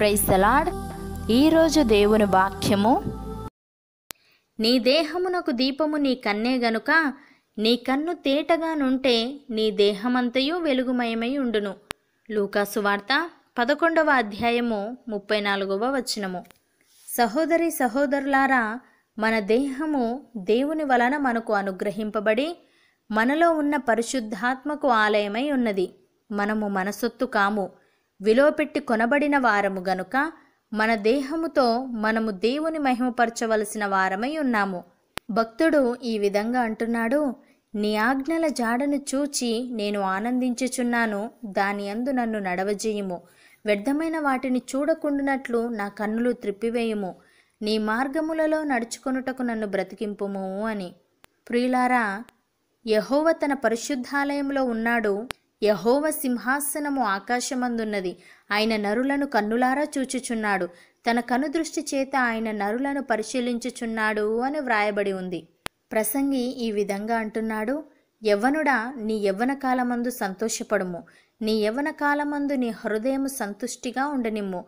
praise the Lord ఈరోజు దేవుని వాక్యము నీ దేహమునకు దీపము నీ కన్నే గనుక నీ కన్ను తేటగానుంటే నీ దేహమంతయు వెలుగుమయమై ఉండును లూకాసు వార్త పదకొండవ అధ్యాయము ముప్పై నాలుగవ వచనము సహోదరి సహోదరులారా మన దేహము దేవుని వలన మనకు అనుగ్రహింపబడి మనలో ఉన్న పరిశుద్ధాత్మకు ఆలయమై ఉన్నది మనము మనసొత్తు కాము విలువపెట్టి కొనబడిన వారము గనుక మన దేహముతో మనము దేవుని మహిమపరచవలసిన వారమై ఉన్నాము భక్తుడు ఈ విధంగా అంటున్నాడు నీ ఆజ్ఞల జాడను చూచి నేను ఆనందించుచున్నాను దాని అందు నన్ను నడవజేయుము వ్యర్థమైన వాటిని చూడకుండునట్లు నా కన్నులు త్రిప్పివేయుము నీ మార్గములలో నడుచుకొనుటకు నన్ను బ్రతికింపుము అని ప్రియులారా యహోవ తన పరిశుద్ధాలయంలో ఉన్నాడు యహోవ సింహాసనము ఆకాశమందున్నది ఆయన నరులను కన్నులారా చూచుచున్నాడు తన కనుదృష్టి చేత ఆయన నరులను పరిశీలించుచున్నాడు అని వ్రాయబడి ఉంది ప్రసంగి ఈ విధంగా అంటున్నాడు యవ్వనుడా నీ యవ్వన కాలమందు సంతోషపడుము నీ యవ్వన కాలమందు నీ హృదయము సంతుష్టిగా ఉండనిమ్ము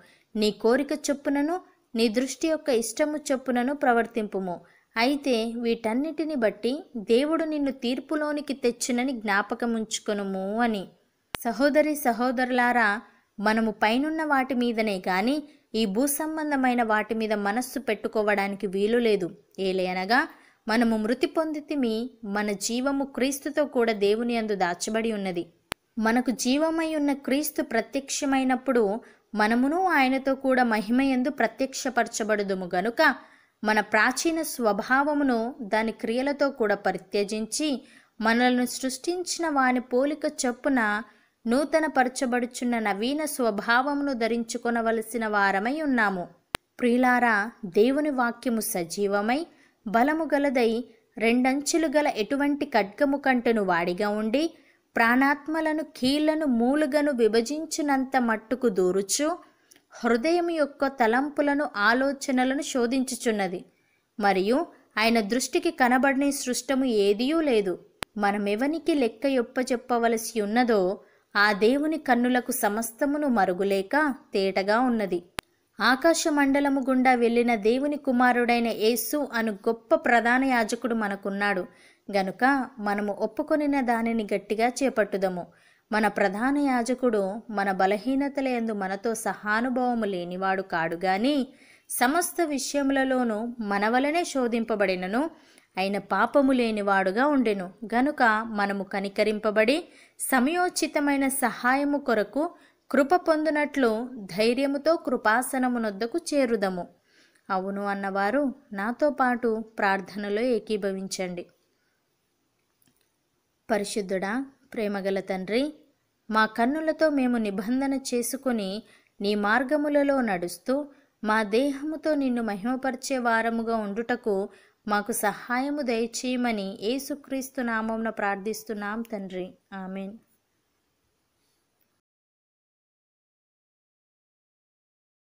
నీ కోరిక చొప్పునను నీ దృష్టి యొక్క ఇష్టము చొప్పునను ప్రవర్తింపుము అయితే వీటన్నిటిని బట్టి దేవుడు నిన్ను తీర్పులోనికి తెచ్చునని జ్ఞాపకముంచుకొనుము అని సహోదరి సహోదరులారా మనము పైనున్న వాటి మీదనే కానీ ఈ భూసంబంధమైన వాటి మీద మనస్సు పెట్టుకోవడానికి వీలు లేదు ఏలేనగా మనము మృతి పొందితిమి మన జీవము క్రీస్తుతో కూడా దేవుని అందు దాచబడి ఉన్నది మనకు జీవమై ఉన్న క్రీస్తు ప్రత్యక్షమైనప్పుడు మనమును ఆయనతో కూడా మహిమయందు ప్రత్యక్షపరచబడుదుము గనుక మన ప్రాచీన స్వభావమును దాని క్రియలతో కూడా పరిత్యజించి మనలను సృష్టించిన వాని పోలిక చొప్పున నూతన పరచబడుచున్న నవీన స్వభావమును ధరించుకొనవలసిన వారమై ఉన్నాము ప్రియులారా దేవుని వాక్యము సజీవమై బలము గలదై రెండంచులు గల ఎటువంటి ఖడ్గము కంటను వాడిగా ఉండి ప్రాణాత్మలను కీళ్లను మూలుగను విభజించినంత మట్టుకు దూరుచు హృదయం యొక్క తలంపులను ఆలోచనలను శోధించుచున్నది మరియు ఆయన దృష్టికి కనబడని సృష్టము ఏదియూ లేదు మనమెవనికి లెక్క చెప్పవలసి ఉన్నదో ఆ దేవుని కన్నులకు సమస్తమును మరుగులేక తేటగా ఉన్నది ఆకాశమండలము గుండా వెళ్ళిన దేవుని కుమారుడైన యేసు అను గొప్ప ప్రధాన యాజకుడు మనకున్నాడు గనుక మనము ఒప్పుకొనిన దానిని గట్టిగా చేపట్టుదము మన ప్రధాన యాజకుడు మన బలహీనతలందు మనతో సహానుభవము లేనివాడు కాడు గాని సమస్త విషయములలోనూ మన వలనే శోధింపబడినను అయిన పాపము లేనివాడుగా ఉండెను గనుక మనము కనికరింపబడి సమయోచితమైన సహాయము కొరకు కృప పొందినట్లు ధైర్యముతో కృపాసనమునొద్దకు చేరుదము అవును అన్నవారు నాతో పాటు ప్రార్థనలో ఏకీభవించండి పరిశుద్ధుడా ప్రేమగల తండ్రి మా కన్నులతో మేము నిబంధన చేసుకుని నీ మార్గములలో నడుస్తూ మా దేహముతో నిన్ను మహిమపరిచే వారముగా ఉండుటకు మాకు సహాయము దయచేయమని ఏసుక్రీస్తు నామమున ప్రార్థిస్తున్నాం తండ్రి ఆమెన్